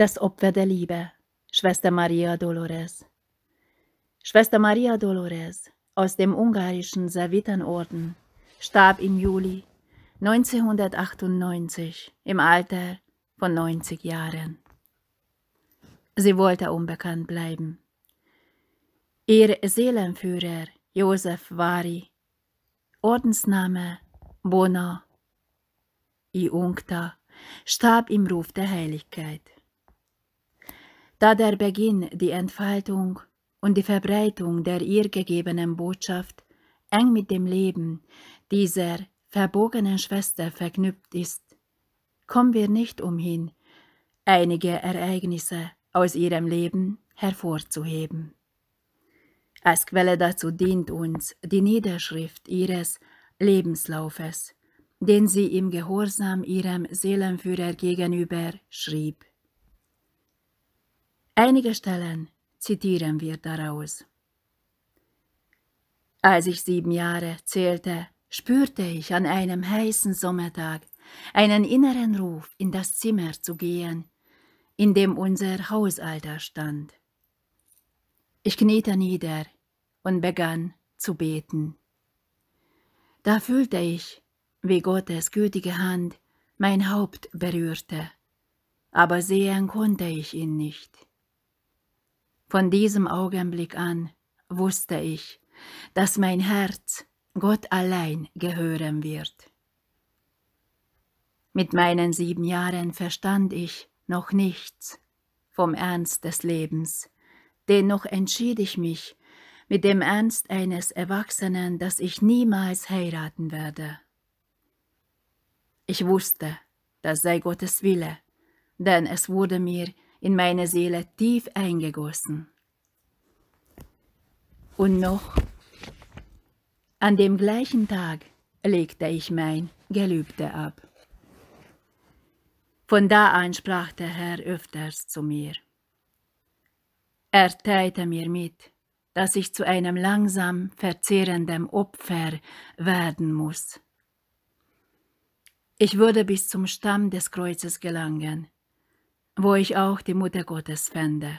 Das Opfer der Liebe, Schwester Maria Dolores. Schwester Maria Dolores aus dem ungarischen Servitanorden starb im Juli 1998 im Alter von 90 Jahren. Sie wollte unbekannt bleiben. Ihr Seelenführer Josef Vari, Ordensname Bona Iungta, starb im Ruf der Heiligkeit da der Beginn, die Entfaltung und die Verbreitung der ihr gegebenen Botschaft eng mit dem Leben dieser verbogenen Schwester verknüpft ist, kommen wir nicht umhin, einige Ereignisse aus ihrem Leben hervorzuheben. Als Quelle dazu dient uns die Niederschrift ihres Lebenslaufes, den sie im Gehorsam ihrem Seelenführer gegenüber schrieb. Einige Stellen zitieren wir daraus. Als ich sieben Jahre zählte, spürte ich an einem heißen Sommertag einen inneren Ruf, in das Zimmer zu gehen, in dem unser Hausalter stand. Ich kniete nieder und begann zu beten. Da fühlte ich, wie Gottes gütige Hand mein Haupt berührte, aber sehen konnte ich ihn nicht. Von diesem Augenblick an wusste ich, dass mein Herz Gott allein gehören wird. Mit meinen sieben Jahren verstand ich noch nichts vom Ernst des Lebens, dennoch entschied ich mich mit dem Ernst eines Erwachsenen, dass ich niemals heiraten werde. Ich wusste, das sei Gottes Wille, denn es wurde mir in meine Seele tief eingegossen. Und noch, an dem gleichen Tag legte ich mein Gelübde ab. Von da an sprach der Herr öfters zu mir. Er teilte mir mit, dass ich zu einem langsam verzehrenden Opfer werden muss. Ich würde bis zum Stamm des Kreuzes gelangen, wo ich auch die Mutter Gottes fände.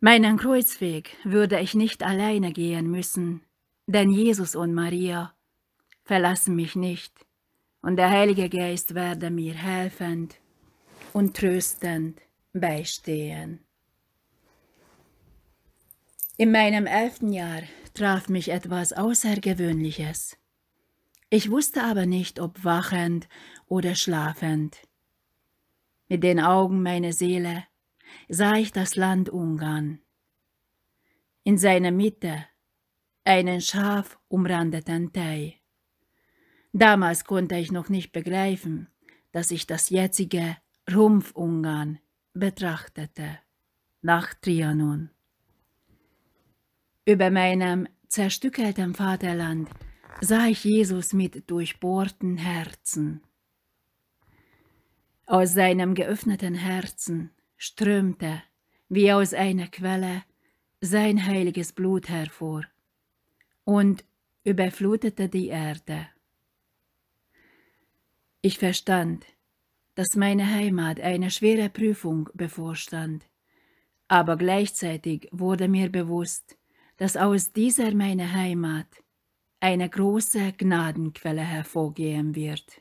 Meinen Kreuzweg würde ich nicht alleine gehen müssen, denn Jesus und Maria verlassen mich nicht, und der Heilige Geist werde mir helfend und tröstend beistehen. In meinem elften Jahr traf mich etwas Außergewöhnliches. Ich wusste aber nicht, ob wachend oder schlafend. Mit den Augen meiner Seele sah ich das Land Ungarn. In seiner Mitte einen scharf umrandeten Teil. Damals konnte ich noch nicht begreifen, dass ich das jetzige Rumpf-Ungarn betrachtete, nach Trianon. Über meinem zerstückelten Vaterland sah ich Jesus mit durchbohrten Herzen. Aus seinem geöffneten Herzen strömte, wie aus einer Quelle, sein heiliges Blut hervor und überflutete die Erde. Ich verstand, dass meine Heimat eine schwere Prüfung bevorstand, aber gleichzeitig wurde mir bewusst, dass aus dieser meine Heimat eine große Gnadenquelle hervorgehen wird.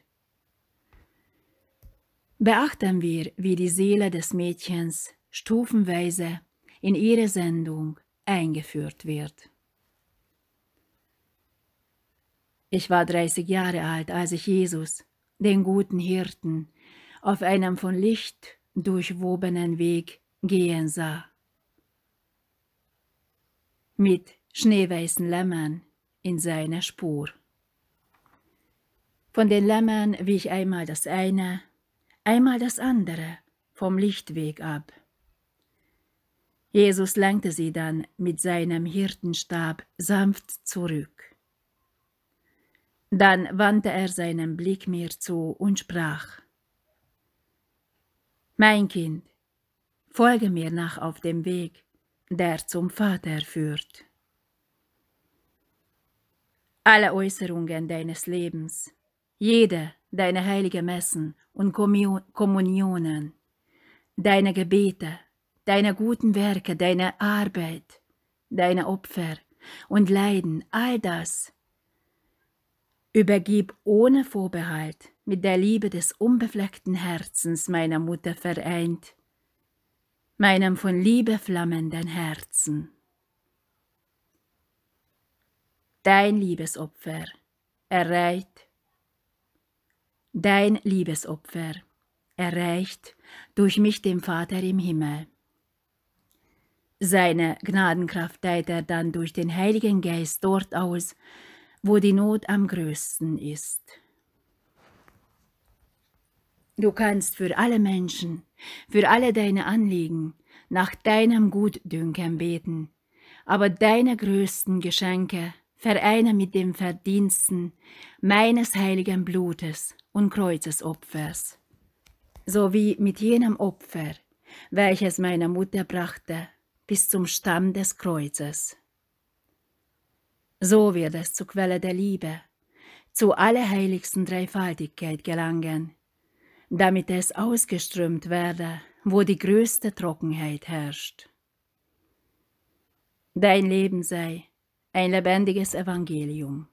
Beachten wir, wie die Seele des Mädchens stufenweise in ihre Sendung eingeführt wird. Ich war 30 Jahre alt, als ich Jesus, den guten Hirten, auf einem von Licht durchwobenen Weg gehen sah. Mit schneeweißen Lämmern in seiner Spur. Von den Lämmern wich einmal das eine einmal das andere vom Lichtweg ab. Jesus lenkte sie dann mit seinem Hirtenstab sanft zurück. Dann wandte er seinen Blick mir zu und sprach Mein Kind, folge mir nach auf dem Weg, der zum Vater führt. Alle Äußerungen deines Lebens, jede deine heilige Messen und Kommunionen, deine Gebete, deine guten Werke, deine Arbeit, deine Opfer und Leiden, all das. Übergib ohne Vorbehalt mit der Liebe des unbefleckten Herzens meiner Mutter vereint, meinem von Liebe flammenden Herzen. Dein Liebesopfer erreicht dein Liebesopfer, erreicht durch mich dem Vater im Himmel. Seine Gnadenkraft teilt er dann durch den Heiligen Geist dort aus, wo die Not am größten ist. Du kannst für alle Menschen, für alle deine Anliegen, nach deinem Gutdünken beten, aber deine größten Geschenke vereine mit den Verdiensten meines heiligen Blutes und Kreuzesopfers, sowie mit jenem Opfer, welches meine Mutter brachte, bis zum Stamm des Kreuzes. So wird es zur Quelle der Liebe, zu allerheiligsten Dreifaltigkeit gelangen, damit es ausgeströmt werde, wo die größte Trockenheit herrscht. Dein Leben sei ein lebendiges Evangelium.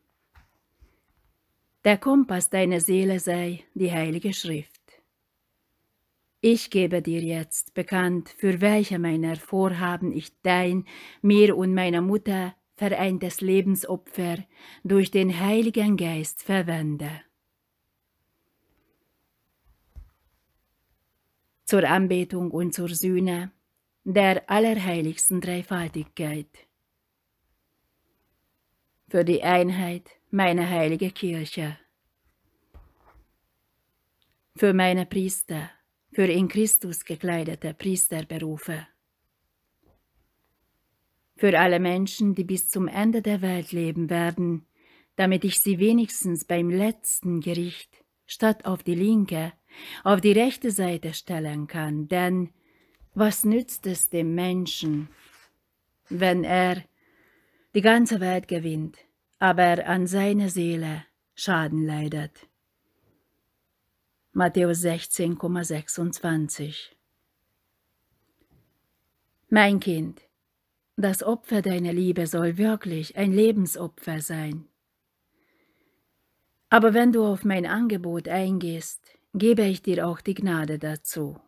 Der Kompass deiner Seele sei die Heilige Schrift. Ich gebe dir jetzt bekannt, für welche meiner Vorhaben ich dein, mir und meiner Mutter vereintes Lebensopfer durch den Heiligen Geist verwende. Zur Anbetung und zur Sühne der allerheiligsten Dreifaltigkeit. Für die Einheit meine heilige Kirche, für meine Priester, für in Christus gekleidete Priesterberufe, für alle Menschen, die bis zum Ende der Welt leben werden, damit ich sie wenigstens beim letzten Gericht statt auf die linke, auf die rechte Seite stellen kann, denn was nützt es dem Menschen, wenn er die ganze Welt gewinnt, aber an seiner Seele Schaden leidet. Matthäus 16,26 Mein Kind, das Opfer deiner Liebe soll wirklich ein Lebensopfer sein. Aber wenn du auf mein Angebot eingehst, gebe ich dir auch die Gnade dazu.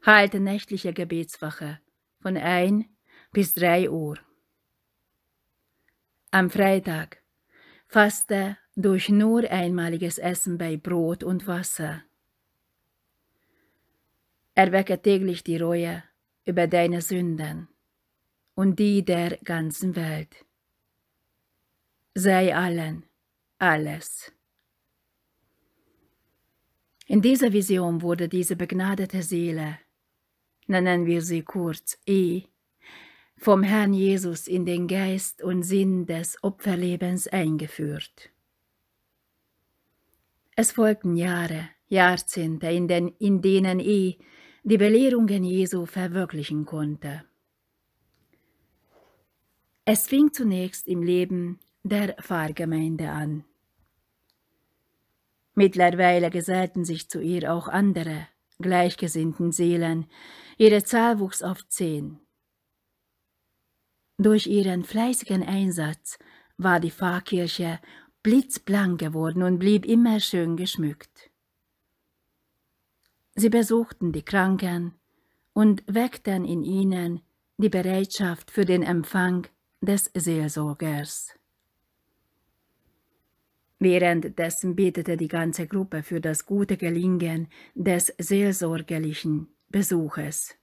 Halte nächtliche Gebetswache von 1 bis 3 Uhr. Am Freitag faste durch nur einmaliges Essen bei Brot und Wasser. Erwecke täglich die Reue über deine Sünden und die der ganzen Welt. Sei allen alles. In dieser Vision wurde diese begnadete Seele, nennen wir sie kurz E, vom Herrn Jesus in den Geist und Sinn des Opferlebens eingeführt. Es folgten Jahre, Jahrzehnte, in, den, in denen ich die Belehrungen Jesu verwirklichen konnte. Es fing zunächst im Leben der Pfarrgemeinde an. Mittlerweile gesellten sich zu ihr auch andere, gleichgesinnten Seelen. Ihre Zahl wuchs auf zehn. Durch ihren fleißigen Einsatz war die Pfarrkirche blitzblank geworden und blieb immer schön geschmückt. Sie besuchten die Kranken und weckten in ihnen die Bereitschaft für den Empfang des Seelsorgers. Währenddessen betete die ganze Gruppe für das gute Gelingen des seelsorgerlichen Besuches.